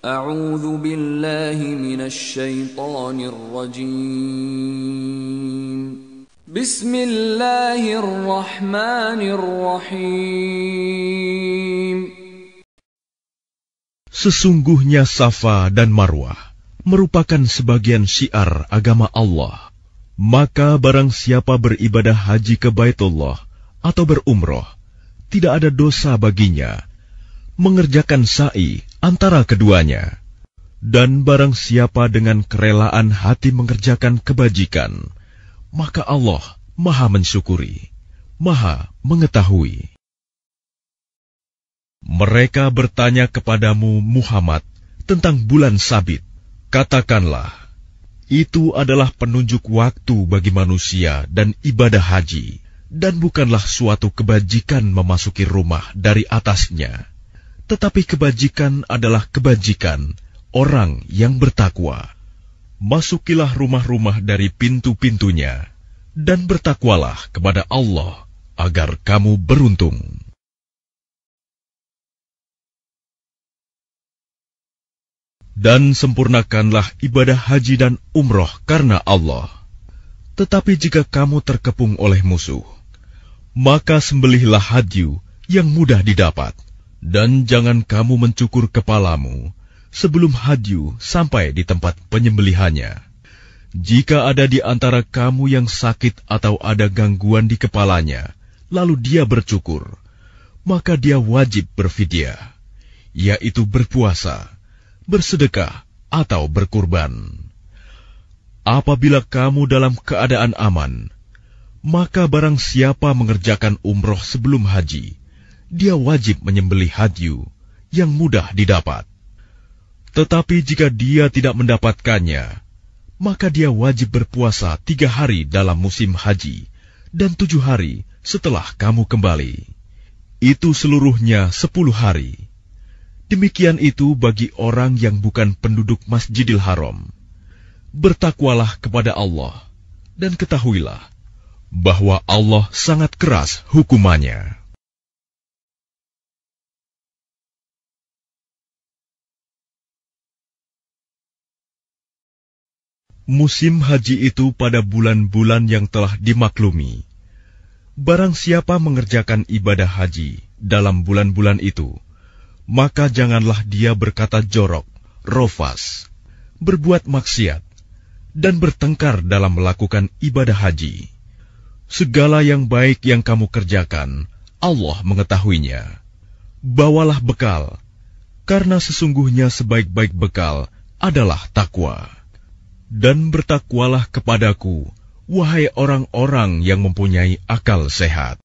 أعوذ بالله من الشيطان الرجيم بسم الله الرحمن الرحيم Sesungguhnya Safa dan Marwah merupakan sebagian syiar agama Allah. Maka barang siapa beribadah haji ke Baitullah atau berumroh, tidak ada dosa baginya. Mengerjakan sa'i antara keduanya. Dan barang siapa dengan kerelaan hati mengerjakan kebajikan, maka Allah maha mensyukuri, maha mengetahui. Mereka bertanya kepadamu Muhammad tentang bulan sabit. Katakanlah, itu adalah penunjuk waktu bagi manusia dan ibadah haji, dan bukanlah suatu kebajikan memasuki rumah dari atasnya tetapi kebajikan adalah kebajikan orang yang bertakwa. Masukilah rumah-rumah dari pintu-pintunya, dan bertakwalah kepada Allah agar kamu beruntung. Dan sempurnakanlah ibadah haji dan umroh karena Allah. Tetapi jika kamu terkepung oleh musuh, maka sembelihlah hadyu yang mudah didapat dan jangan kamu mencukur kepalamu sebelum hadyu sampai di tempat penyembelihannya. Jika ada di antara kamu yang sakit atau ada gangguan di kepalanya, lalu dia bercukur, maka dia wajib berfidya, yaitu berpuasa, bersedekah, atau berkurban. Apabila kamu dalam keadaan aman, maka barang siapa mengerjakan umroh sebelum haji, dia wajib menyembeli hadyu yang mudah didapat. Tetapi jika dia tidak mendapatkannya, maka dia wajib berpuasa tiga hari dalam musim haji dan tujuh hari setelah kamu kembali. Itu seluruhnya sepuluh hari. Demikian itu bagi orang yang bukan penduduk Masjidil Haram. Bertakwalah kepada Allah, dan ketahuilah bahwa Allah sangat keras hukumannya. musim haji itu pada bulan-bulan yang telah dimaklumi. Barang siapa mengerjakan ibadah haji dalam bulan-bulan itu, maka janganlah dia berkata jorok, rofas, berbuat maksiat, dan bertengkar dalam melakukan ibadah haji. Segala yang baik yang kamu kerjakan, Allah mengetahuinya. Bawalah bekal, karena sesungguhnya sebaik-baik bekal adalah takwa dan bertakwalah kepadaku, wahai orang-orang yang mempunyai akal sehat.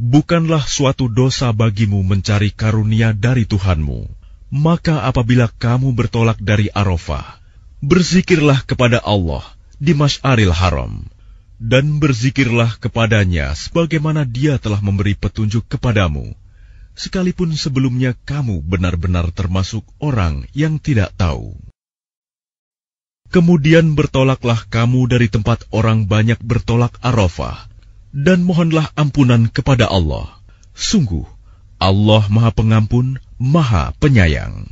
Bukanlah suatu dosa bagimu mencari karunia dari Tuhanmu. Maka apabila kamu bertolak dari Arafah, berzikirlah kepada Allah di Mas'aril Haram. Dan berzikirlah kepadanya sebagaimana dia telah memberi petunjuk kepadamu sekalipun sebelumnya kamu benar-benar termasuk orang yang tidak tahu. Kemudian bertolaklah kamu dari tempat orang banyak bertolak Arafah, dan mohonlah ampunan kepada Allah. Sungguh, Allah Maha Pengampun, Maha Penyayang.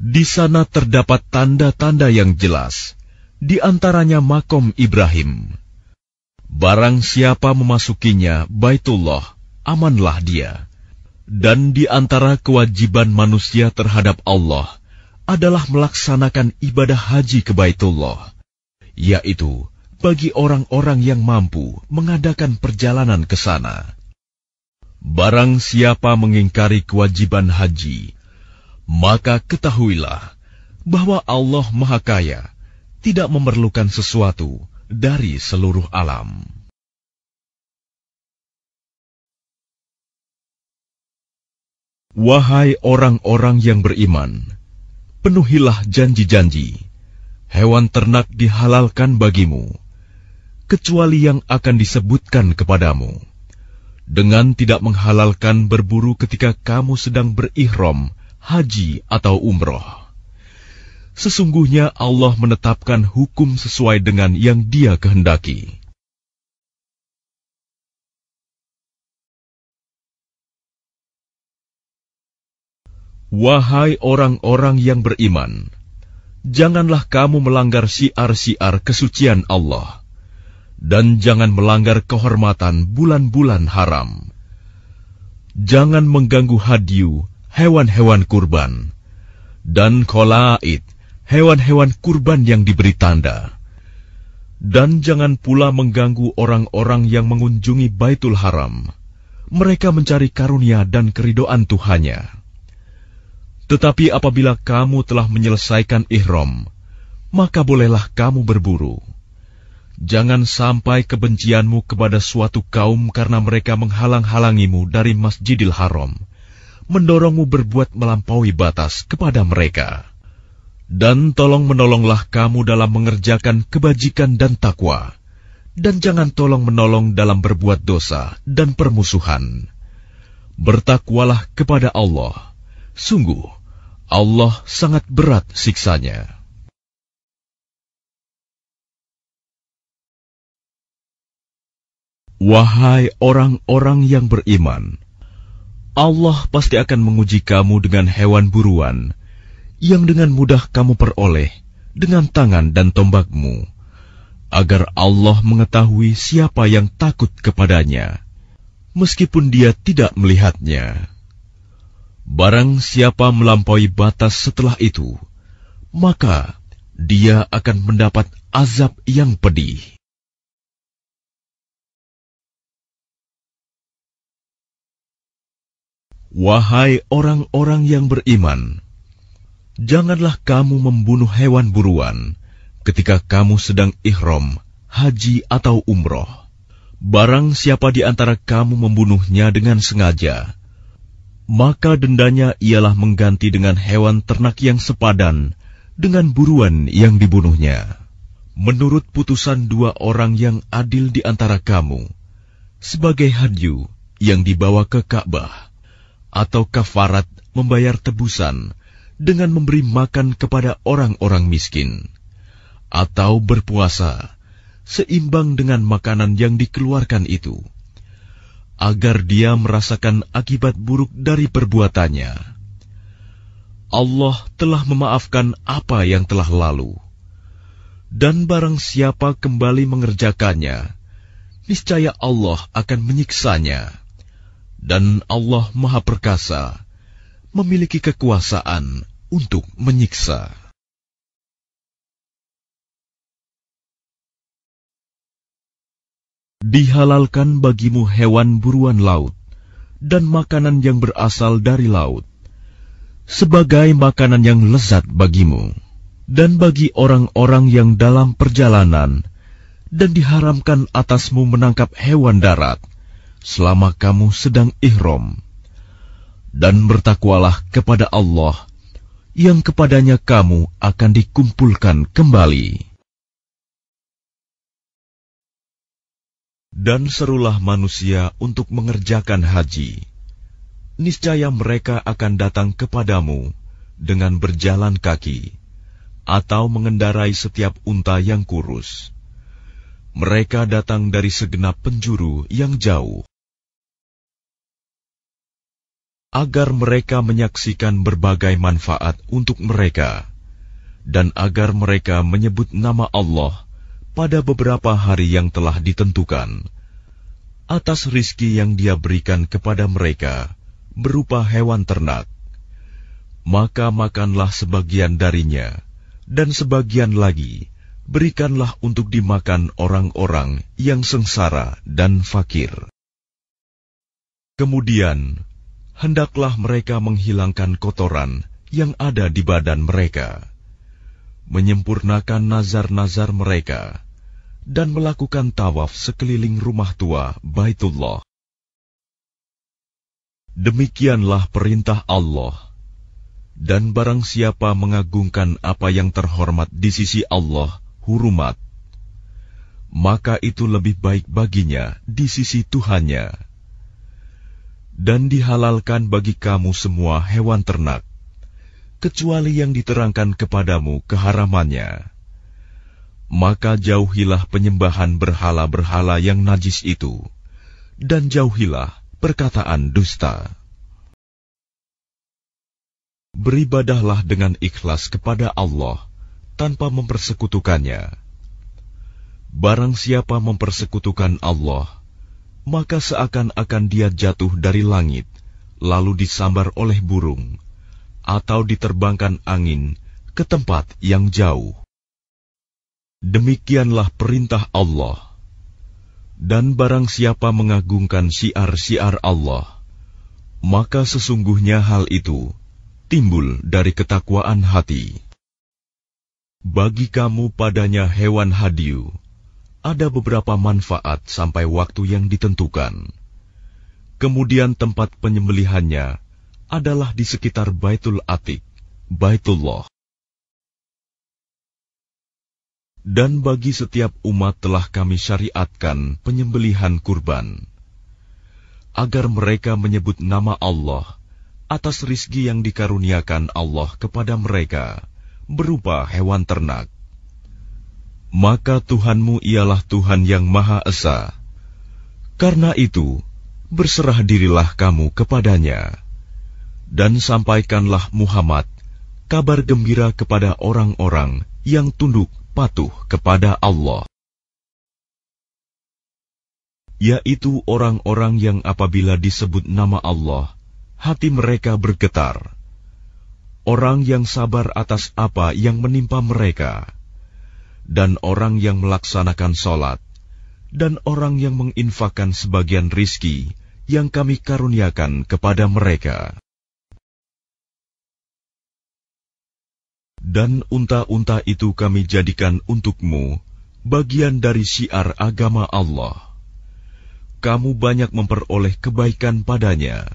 Di sana terdapat tanda-tanda yang jelas, di antaranya makom Ibrahim. Barang siapa memasukinya, Baitullah, amanlah dia. Dan di antara kewajiban manusia terhadap Allah adalah melaksanakan ibadah haji ke Baitullah, yaitu bagi orang-orang yang mampu mengadakan perjalanan ke sana. Barang siapa mengingkari kewajiban haji, maka ketahuilah bahwa Allah Maha Kaya tidak memerlukan sesuatu dari seluruh alam. Wahai orang-orang yang beriman, penuhilah janji-janji. Hewan ternak dihalalkan bagimu, kecuali yang akan disebutkan kepadamu. Dengan tidak menghalalkan berburu ketika kamu sedang berihram, haji atau umroh. Sesungguhnya Allah menetapkan hukum sesuai dengan yang dia kehendaki. Wahai orang-orang yang beriman, janganlah kamu melanggar siar-siar kesucian Allah, dan jangan melanggar kehormatan bulan-bulan haram. Jangan mengganggu hadiu, hewan-hewan kurban, dan kolait, hewan-hewan kurban yang diberi tanda. Dan jangan pula mengganggu orang-orang yang mengunjungi Baitul Haram. Mereka mencari karunia dan keridoan Tuhannya. Tetapi apabila kamu telah menyelesaikan ihram, maka bolehlah kamu berburu. Jangan sampai kebencianmu kepada suatu kaum karena mereka menghalang-halangimu dari Masjidil Haram, mendorongmu berbuat melampaui batas kepada mereka. Dan tolong menolonglah kamu dalam mengerjakan kebajikan dan takwa, dan jangan tolong menolong dalam berbuat dosa dan permusuhan. Bertakwalah kepada Allah. Sungguh, Allah sangat berat siksanya. Wahai orang-orang yang beriman, Allah pasti akan menguji kamu dengan hewan buruan yang dengan mudah kamu peroleh dengan tangan dan tombakmu, agar Allah mengetahui siapa yang takut kepadanya, meskipun dia tidak melihatnya. Barang siapa melampaui batas setelah itu, maka dia akan mendapat azab yang pedih. Wahai orang-orang yang beriman, janganlah kamu membunuh hewan buruan ketika kamu sedang ihram, haji atau umroh. Barang siapa di antara kamu membunuhnya dengan sengaja, maka dendanya ialah mengganti dengan hewan ternak yang sepadan dengan buruan yang dibunuhnya. Menurut putusan dua orang yang adil di antara kamu, sebagai hadyu yang dibawa ke Ka'bah, atau kafarat membayar tebusan dengan memberi makan kepada orang-orang miskin, atau berpuasa seimbang dengan makanan yang dikeluarkan itu agar dia merasakan akibat buruk dari perbuatannya. Allah telah memaafkan apa yang telah lalu, dan barang siapa kembali mengerjakannya, niscaya Allah akan menyiksanya, dan Allah Maha Perkasa memiliki kekuasaan untuk menyiksa. dihalalkan bagimu hewan buruan laut dan makanan yang berasal dari laut, sebagai makanan yang lezat bagimu, dan bagi orang-orang yang dalam perjalanan, dan diharamkan atasmu menangkap hewan darat selama kamu sedang ihram. Dan bertakwalah kepada Allah, yang kepadanya kamu akan dikumpulkan kembali. dan serulah manusia untuk mengerjakan haji. Niscaya mereka akan datang kepadamu dengan berjalan kaki atau mengendarai setiap unta yang kurus. Mereka datang dari segenap penjuru yang jauh agar mereka menyaksikan berbagai manfaat untuk mereka dan agar mereka menyebut nama Allah pada beberapa hari yang telah ditentukan atas rizki yang dia berikan kepada mereka berupa hewan ternak. Maka makanlah sebagian darinya, dan sebagian lagi berikanlah untuk dimakan orang-orang yang sengsara dan fakir. Kemudian, hendaklah mereka menghilangkan kotoran yang ada di badan mereka, menyempurnakan nazar-nazar mereka, dan melakukan tawaf sekeliling rumah tua Baitullah. Demikianlah perintah Allah. Dan barang siapa mengagungkan apa yang terhormat di sisi Allah, hurumat, maka itu lebih baik baginya di sisi Tuhannya. Dan dihalalkan bagi kamu semua hewan ternak, kecuali yang diterangkan kepadamu keharamannya maka jauhilah penyembahan berhala-berhala yang najis itu, dan jauhilah perkataan dusta. Beribadahlah dengan ikhlas kepada Allah tanpa mempersekutukannya. Barang siapa mempersekutukan Allah, maka seakan-akan dia jatuh dari langit, lalu disambar oleh burung, atau diterbangkan angin ke tempat yang jauh. Demikianlah perintah Allah. Dan barang siapa mengagungkan siar-siar Allah, maka sesungguhnya hal itu timbul dari ketakwaan hati. Bagi kamu padanya hewan hadiu, ada beberapa manfaat sampai waktu yang ditentukan. Kemudian tempat penyembelihannya adalah di sekitar Baitul Atik, Baitullah. dan bagi setiap umat telah kami syariatkan penyembelihan kurban, agar mereka menyebut nama Allah atas rizki yang dikaruniakan Allah kepada mereka, berupa hewan ternak. Maka Tuhanmu ialah Tuhan yang Maha Esa. Karena itu, berserah dirilah kamu kepadanya, dan sampaikanlah Muhammad kabar gembira kepada orang-orang yang tunduk patuh kepada Allah, yaitu orang-orang yang apabila disebut nama Allah, hati mereka bergetar. Orang yang sabar atas apa yang menimpa mereka, dan orang yang melaksanakan sholat, dan orang yang menginfakkan sebagian rizki yang kami karuniakan kepada mereka. dan unta-unta itu kami jadikan untukmu bagian dari syiar agama Allah. Kamu banyak memperoleh kebaikan padanya.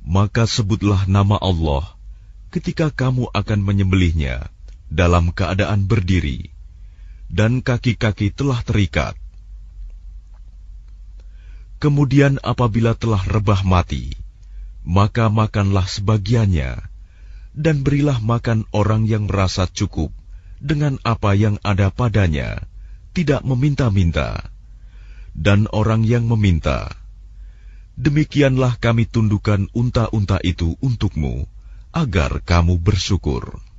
Maka sebutlah nama Allah ketika kamu akan menyembelihnya dalam keadaan berdiri dan kaki-kaki telah terikat. Kemudian apabila telah rebah mati, maka makanlah sebagiannya dan berilah makan orang yang merasa cukup dengan apa yang ada padanya, tidak meminta-minta, dan orang yang meminta. Demikianlah kami tundukkan unta-unta itu untukmu, agar kamu bersyukur.